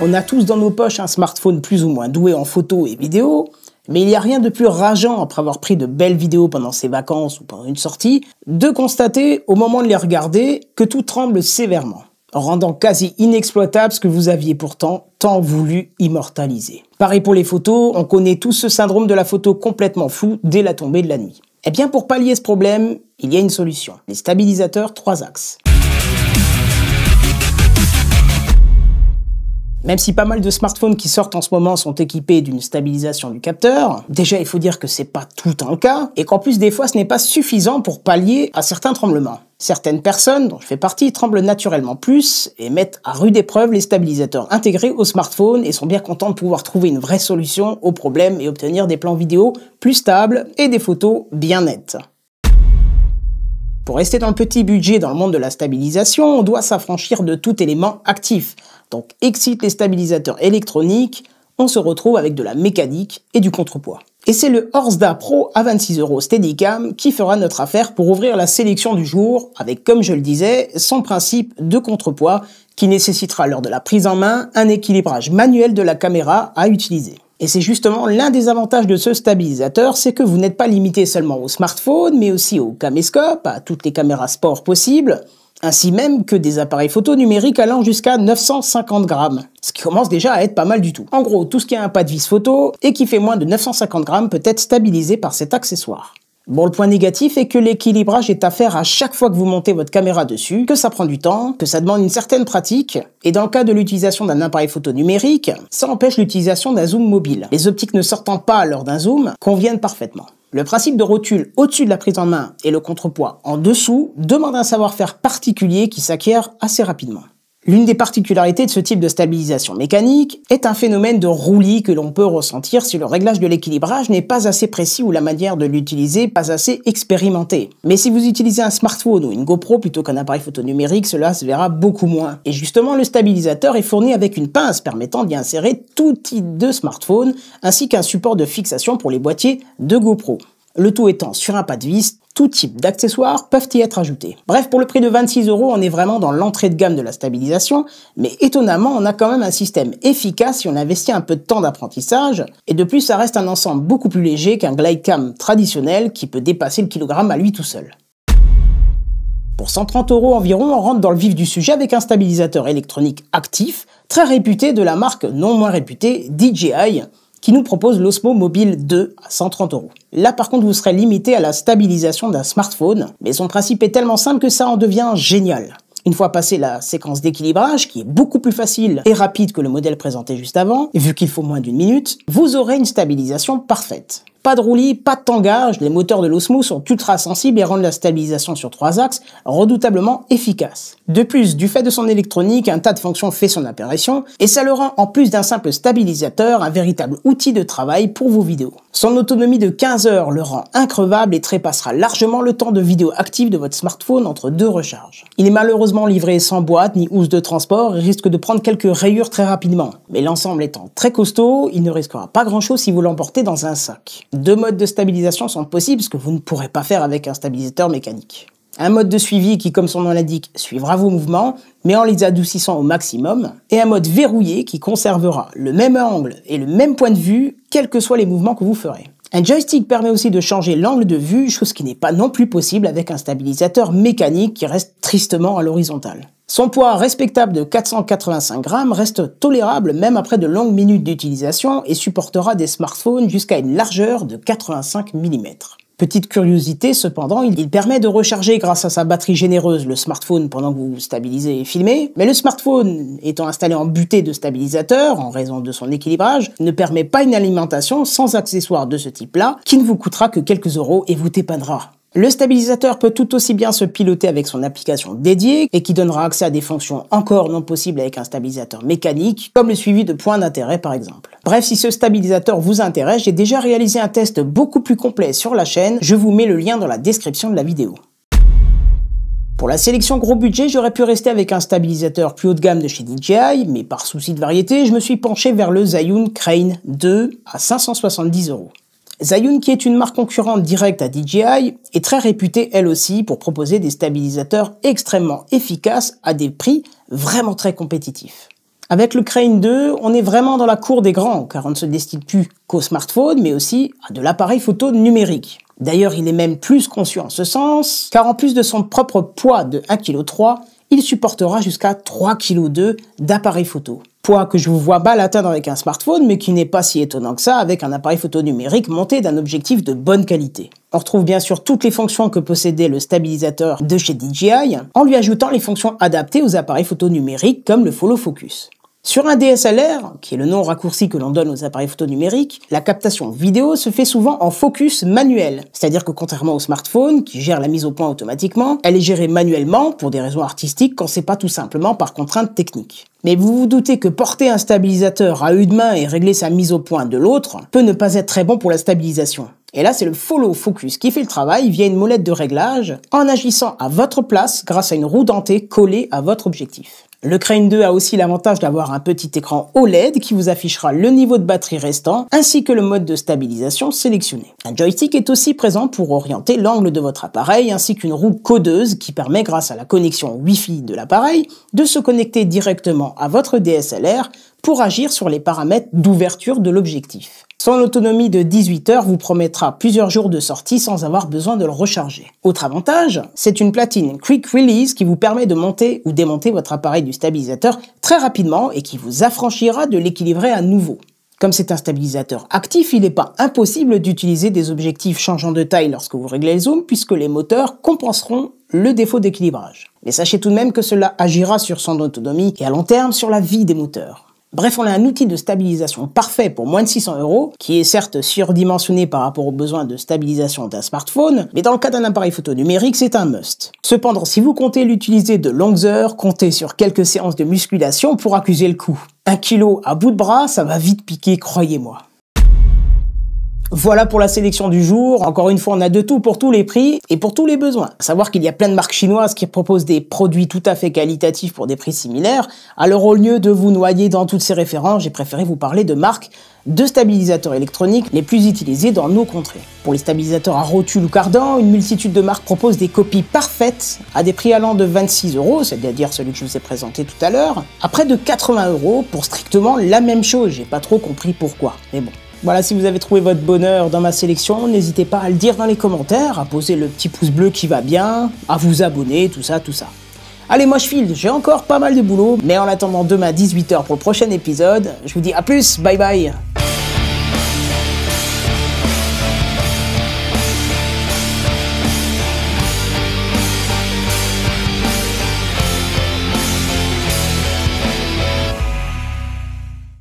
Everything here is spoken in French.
On a tous dans nos poches un smartphone plus ou moins doué en photos et vidéos, mais il n'y a rien de plus rageant, après avoir pris de belles vidéos pendant ses vacances ou pendant une sortie, de constater, au moment de les regarder, que tout tremble sévèrement, rendant quasi inexploitable ce que vous aviez pourtant tant voulu immortaliser. Pareil pour les photos, on connaît tous ce syndrome de la photo complètement floue dès la tombée de la nuit. Eh bien, pour pallier ce problème, il y a une solution. Les stabilisateurs trois axes. Même si pas mal de smartphones qui sortent en ce moment sont équipés d'une stabilisation du capteur, déjà il faut dire que c'est pas tout un cas, et qu'en plus des fois ce n'est pas suffisant pour pallier à certains tremblements. Certaines personnes, dont je fais partie, tremblent naturellement plus et mettent à rude épreuve les stabilisateurs intégrés au smartphone et sont bien contents de pouvoir trouver une vraie solution au problème et obtenir des plans vidéo plus stables et des photos bien nettes. Pour rester dans le petit budget dans le monde de la stabilisation, on doit s'affranchir de tout élément actif. Donc excite les stabilisateurs électroniques, on se retrouve avec de la mécanique et du contrepoids. Et c'est le Horsda Pro à 26 euros Steadicam qui fera notre affaire pour ouvrir la sélection du jour avec, comme je le disais, son principe de contrepoids qui nécessitera lors de la prise en main un équilibrage manuel de la caméra à utiliser. Et c'est justement l'un des avantages de ce stabilisateur, c'est que vous n'êtes pas limité seulement au smartphone, mais aussi au caméscope, à toutes les caméras sport possibles, ainsi même que des appareils photo numériques allant jusqu'à 950 grammes, ce qui commence déjà à être pas mal du tout. En gros, tout ce qui a un pas de vis photo et qui fait moins de 950 grammes peut être stabilisé par cet accessoire. Bon, le point négatif est que l'équilibrage est à faire à chaque fois que vous montez votre caméra dessus, que ça prend du temps, que ça demande une certaine pratique, et dans le cas de l'utilisation d'un appareil photo numérique, ça empêche l'utilisation d'un zoom mobile. Les optiques ne sortant pas lors d'un zoom conviennent parfaitement. Le principe de rotule au-dessus de la prise en main et le contrepoids en dessous demande un savoir-faire particulier qui s'acquiert assez rapidement. L'une des particularités de ce type de stabilisation mécanique est un phénomène de roulis que l'on peut ressentir si le réglage de l'équilibrage n'est pas assez précis ou la manière de l'utiliser pas assez expérimentée. Mais si vous utilisez un smartphone ou une GoPro plutôt qu'un appareil photo numérique, cela se verra beaucoup moins. Et justement, le stabilisateur est fourni avec une pince permettant d'y insérer tout type de smartphone ainsi qu'un support de fixation pour les boîtiers de GoPro le tout étant sur un pas de vis tout type d'accessoires peuvent y être ajoutés. Bref, pour le prix de 26 euros, on est vraiment dans l'entrée de gamme de la stabilisation, mais étonnamment, on a quand même un système efficace si on investit un peu de temps d'apprentissage, et de plus, ça reste un ensemble beaucoup plus léger qu'un glidecam traditionnel qui peut dépasser le kilogramme à lui tout seul. Pour 130 euros environ, on rentre dans le vif du sujet avec un stabilisateur électronique actif, très réputé de la marque non moins réputée DJI, qui nous propose l'Osmo Mobile 2 à 130 euros. Là par contre vous serez limité à la stabilisation d'un smartphone, mais son principe est tellement simple que ça en devient génial. Une fois passé la séquence d'équilibrage, qui est beaucoup plus facile et rapide que le modèle présenté juste avant, et vu qu'il faut moins d'une minute, vous aurez une stabilisation parfaite. Pas de roulis, pas de tangage, les moteurs de l'Osmo sont ultra sensibles et rendent la stabilisation sur trois axes redoutablement efficace. De plus, du fait de son électronique, un tas de fonctions fait son apparition, et ça le rend, en plus d'un simple stabilisateur, un véritable outil de travail pour vos vidéos. Son autonomie de 15 heures le rend increvable et trépassera largement le temps de vidéo active de votre smartphone entre deux recharges. Il est malheureusement livré sans boîte ni housse de transport et risque de prendre quelques rayures très rapidement. Mais l'ensemble étant très costaud, il ne risquera pas grand chose si vous l'emportez dans un sac. Deux modes de stabilisation sont possibles, ce que vous ne pourrez pas faire avec un stabilisateur mécanique. Un mode de suivi qui, comme son nom l'indique, suivra vos mouvements, mais en les adoucissant au maximum, et un mode verrouillé qui conservera le même angle et le même point de vue, quels que soient les mouvements que vous ferez. Un joystick permet aussi de changer l'angle de vue, chose qui n'est pas non plus possible avec un stabilisateur mécanique qui reste tristement à l'horizontale. Son poids respectable de 485 grammes reste tolérable même après de longues minutes d'utilisation et supportera des smartphones jusqu'à une largeur de 85 mm. Petite curiosité, cependant, il permet de recharger grâce à sa batterie généreuse le smartphone pendant que vous stabilisez et filmez, mais le smartphone, étant installé en butée de stabilisateur en raison de son équilibrage, ne permet pas une alimentation sans accessoires de ce type-là, qui ne vous coûtera que quelques euros et vous dépannera. Le stabilisateur peut tout aussi bien se piloter avec son application dédiée et qui donnera accès à des fonctions encore non possibles avec un stabilisateur mécanique, comme le suivi de points d'intérêt par exemple. Bref, si ce stabilisateur vous intéresse, j'ai déjà réalisé un test beaucoup plus complet sur la chaîne, je vous mets le lien dans la description de la vidéo. Pour la sélection gros budget, j'aurais pu rester avec un stabilisateur plus haut de gamme de chez DJI, mais par souci de variété, je me suis penché vers le Zhiyun Crane 2 à 570 euros. Zayun, qui est une marque concurrente directe à DJI, est très réputée elle aussi pour proposer des stabilisateurs extrêmement efficaces à des prix vraiment très compétitifs. Avec le Crane 2, on est vraiment dans la cour des grands, car on ne se destine plus qu'au smartphone, mais aussi à de l'appareil photo numérique. D'ailleurs, il est même plus conçu en ce sens, car en plus de son propre poids de 1,3 kg, il supportera jusqu'à 3 kg d'appareil photo. Poids que je vous vois mal atteindre avec un smartphone, mais qui n'est pas si étonnant que ça avec un appareil photo numérique monté d'un objectif de bonne qualité. On retrouve bien sûr toutes les fonctions que possédait le stabilisateur de chez DJI, en lui ajoutant les fonctions adaptées aux appareils photo numériques comme le follow focus. Sur un DSLR, qui est le nom raccourci que l'on donne aux appareils photo numériques, la captation vidéo se fait souvent en focus manuel. C'est-à-dire que contrairement au smartphone, qui gère la mise au point automatiquement, elle est gérée manuellement pour des raisons artistiques quand c'est pas tout simplement par contrainte technique. Mais vous vous doutez que porter un stabilisateur à une main et régler sa mise au point de l'autre peut ne pas être très bon pour la stabilisation. Et là, c'est le follow focus qui fait le travail via une molette de réglage en agissant à votre place grâce à une roue dentée collée à votre objectif. Le Crane 2 a aussi l'avantage d'avoir un petit écran OLED qui vous affichera le niveau de batterie restant ainsi que le mode de stabilisation sélectionné. Un joystick est aussi présent pour orienter l'angle de votre appareil ainsi qu'une roue codeuse qui permet grâce à la connexion Wi-Fi de l'appareil de se connecter directement à votre DSLR pour agir sur les paramètres d'ouverture de l'objectif. Son autonomie de 18 heures vous promettra plusieurs jours de sortie sans avoir besoin de le recharger. Autre avantage, c'est une platine Quick Release qui vous permet de monter ou démonter votre appareil stabilisateur très rapidement et qui vous affranchira de l'équilibrer à nouveau. Comme c'est un stabilisateur actif, il n'est pas impossible d'utiliser des objectifs changeant de taille lorsque vous réglez le zoom, puisque les moteurs compenseront le défaut d'équilibrage. Mais sachez tout de même que cela agira sur son autonomie et à long terme sur la vie des moteurs. Bref, on a un outil de stabilisation parfait pour moins de 600 euros, qui est certes surdimensionné par rapport aux besoins de stabilisation d'un smartphone, mais dans le cas d'un appareil photo numérique, c'est un must. Cependant, si vous comptez l'utiliser de longues heures, comptez sur quelques séances de musculation pour accuser le coup. Un kilo à bout de bras, ça va vite piquer, croyez-moi. Voilà pour la sélection du jour. Encore une fois, on a de tout pour tous les prix et pour tous les besoins. savoir qu'il y a plein de marques chinoises qui proposent des produits tout à fait qualitatifs pour des prix similaires. Alors au lieu de vous noyer dans toutes ces références, j'ai préféré vous parler de marques de stabilisateurs électroniques les plus utilisées dans nos contrées. Pour les stabilisateurs à rotule ou cardan, une multitude de marques proposent des copies parfaites à des prix allant de 26 euros, c'est-à-dire celui que je vous ai présenté tout à l'heure, à près de 80 euros pour strictement la même chose. J'ai pas trop compris pourquoi, mais bon. Voilà, si vous avez trouvé votre bonheur dans ma sélection, n'hésitez pas à le dire dans les commentaires, à poser le petit pouce bleu qui va bien, à vous abonner, tout ça, tout ça. Allez, moi je file, j'ai encore pas mal de boulot, mais en attendant demain 18h pour le prochain épisode, je vous dis à plus, bye bye